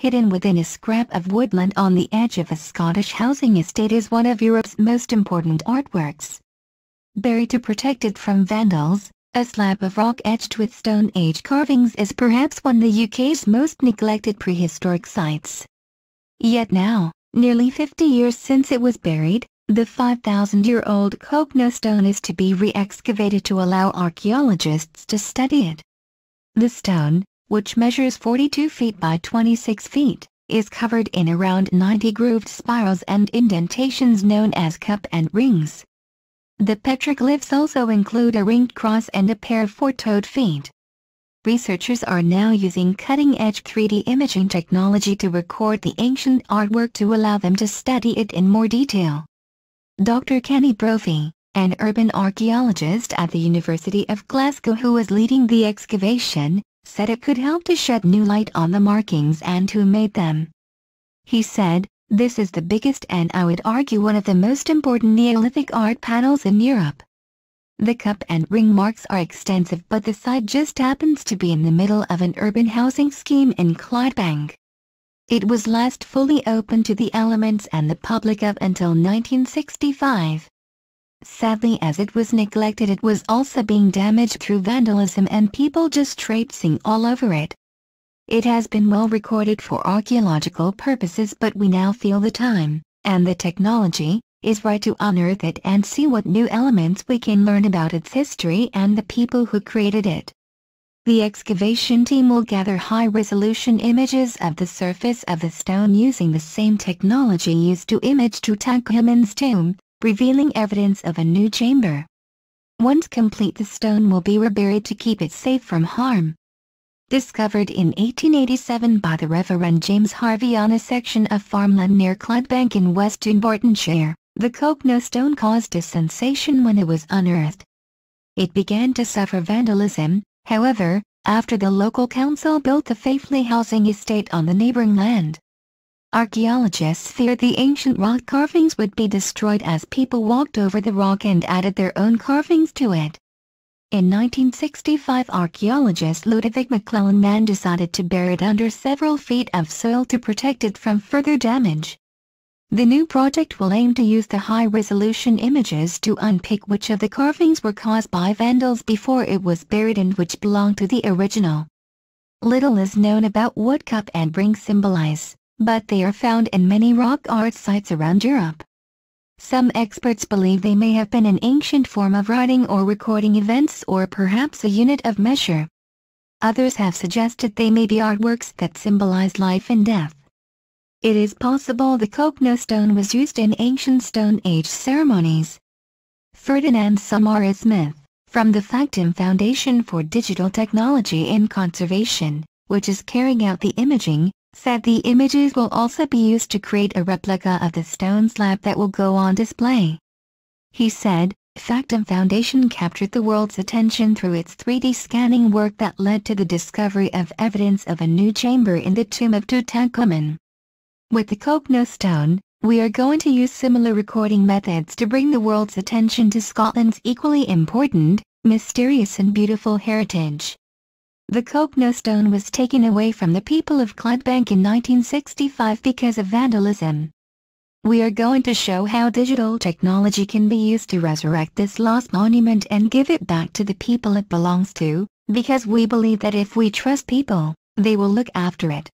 hidden within a scrap of woodland on the edge of a Scottish housing estate is one of Europe's most important artworks. Buried to protect it from vandals, a slab of rock edged with Stone Age carvings is perhaps one of the UK's most neglected prehistoric sites. Yet now, nearly 50 years since it was buried, the 5,000-year-old Kokno stone is to be re-excavated to allow archaeologists to study it. The stone, which measures 42 feet by 26 feet, is covered in around 90 grooved spirals and indentations known as cup and rings. The petroglyphs also include a ringed cross and a pair of four-toed feet. Researchers are now using cutting-edge 3D imaging technology to record the ancient artwork to allow them to study it in more detail. Dr. Kenny Brophy, an urban archaeologist at the University of Glasgow who was leading the excavation, said it could help to shed new light on the markings and who made them. He said, this is the biggest and I would argue one of the most important Neolithic art panels in Europe. The cup and ring marks are extensive but the site just happens to be in the middle of an urban housing scheme in Clydebank. It was last fully open to the elements and the public up until 1965. Sadly as it was neglected it was also being damaged through vandalism and people just traipsing all over it. It has been well recorded for archaeological purposes but we now feel the time, and the technology, is right to unearth it and see what new elements we can learn about its history and the people who created it. The excavation team will gather high-resolution images of the surface of the stone using the same technology used to image Tutankhamun's tomb, revealing evidence of a new chamber. Once complete the stone will be reburied to keep it safe from harm. Discovered in 1887 by the Reverend James Harvey on a section of farmland near Clydebank in West Dunbartonshire, the Kokno stone caused a sensation when it was unearthed. It began to suffer vandalism, however, after the local council built the Faithfully housing estate on the neighbouring land. Archaeologists feared the ancient rock carvings would be destroyed as people walked over the rock and added their own carvings to it. In 1965 archaeologist Ludovic McClellan Mann decided to bury it under several feet of soil to protect it from further damage. The new project will aim to use the high-resolution images to unpick which of the carvings were caused by vandals before it was buried and which belonged to the original. Little is known about what cup and ring symbolize but they are found in many rock art sites around Europe. Some experts believe they may have been an ancient form of writing or recording events or perhaps a unit of measure. Others have suggested they may be artworks that symbolize life and death. It is possible the Kokno stone was used in ancient Stone Age ceremonies. Ferdinand Samara Smith, from the Factum Foundation for Digital Technology in Conservation, which is carrying out the imaging, said the images will also be used to create a replica of the stone slab that will go on display. He said, Factum Foundation captured the world's attention through its 3D scanning work that led to the discovery of evidence of a new chamber in the tomb of Tutankhamun. With the Kopno stone, we are going to use similar recording methods to bring the world's attention to Scotland's equally important, mysterious and beautiful heritage. The Kopno stone was taken away from the people of Clydebank in 1965 because of vandalism. We are going to show how digital technology can be used to resurrect this lost monument and give it back to the people it belongs to, because we believe that if we trust people, they will look after it.